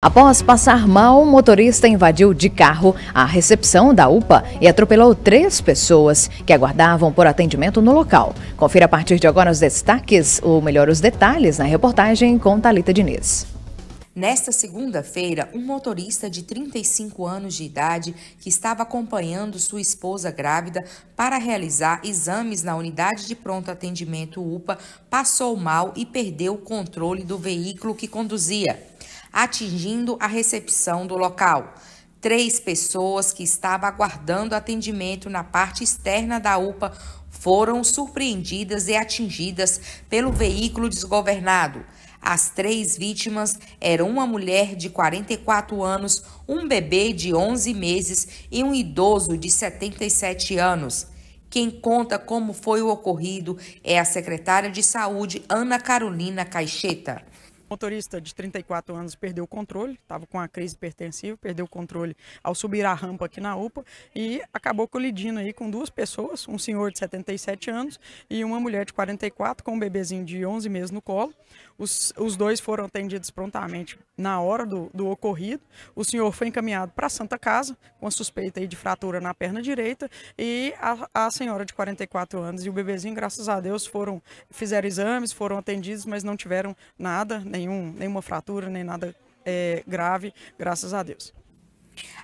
Após passar mal, o motorista invadiu de carro a recepção da UPA e atropelou três pessoas que aguardavam por atendimento no local. Confira a partir de agora os destaques, ou melhor, os detalhes na reportagem com Talita Diniz. Nesta segunda-feira, um motorista de 35 anos de idade que estava acompanhando sua esposa grávida para realizar exames na unidade de pronto atendimento UPA passou mal e perdeu o controle do veículo que conduzia atingindo a recepção do local. Três pessoas que estavam aguardando atendimento na parte externa da UPA foram surpreendidas e atingidas pelo veículo desgovernado. As três vítimas eram uma mulher de 44 anos, um bebê de 11 meses e um idoso de 77 anos. Quem conta como foi o ocorrido é a secretária de Saúde, Ana Carolina Caixeta motorista de 34 anos perdeu o controle, estava com a crise hipertensiva, perdeu o controle ao subir a rampa aqui na UPA e acabou colidindo aí com duas pessoas, um senhor de 77 anos e uma mulher de 44 com um bebezinho de 11 meses no colo. Os, os dois foram atendidos prontamente na hora do, do ocorrido. O senhor foi encaminhado para a Santa Casa com a suspeita aí de fratura na perna direita e a, a senhora de 44 anos e o bebezinho, graças a Deus, foram fizeram exames, foram atendidos, mas não tiveram nada, nem nenhum, nenhuma fratura, nem nada é, grave, graças a Deus.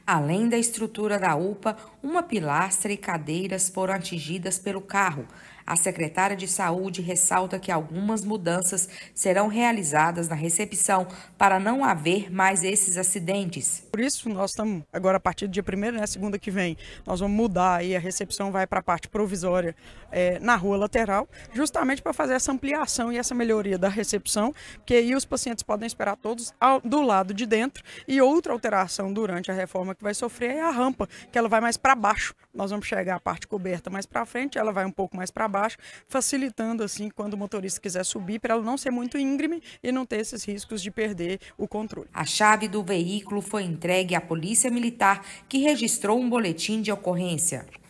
Além da estrutura da UPA, uma pilastra e cadeiras foram atingidas pelo carro. A secretária de Saúde ressalta que algumas mudanças serão realizadas na recepção para não haver mais esses acidentes. Por isso, nós estamos agora, a partir do dia 1 né, segunda que vem, nós vamos mudar e a recepção vai para a parte provisória é, na rua lateral, justamente para fazer essa ampliação e essa melhoria da recepção, porque aí os pacientes podem esperar todos ao, do lado de dentro e outra alteração durante a reforma que vai sofrer é a rampa, que ela vai mais para baixo. Nós vamos chegar a parte coberta mais para frente, ela vai um pouco mais para baixo, facilitando assim quando o motorista quiser subir para ela não ser muito íngreme e não ter esses riscos de perder o controle. A chave do veículo foi entregue à Polícia Militar, que registrou um boletim de ocorrência.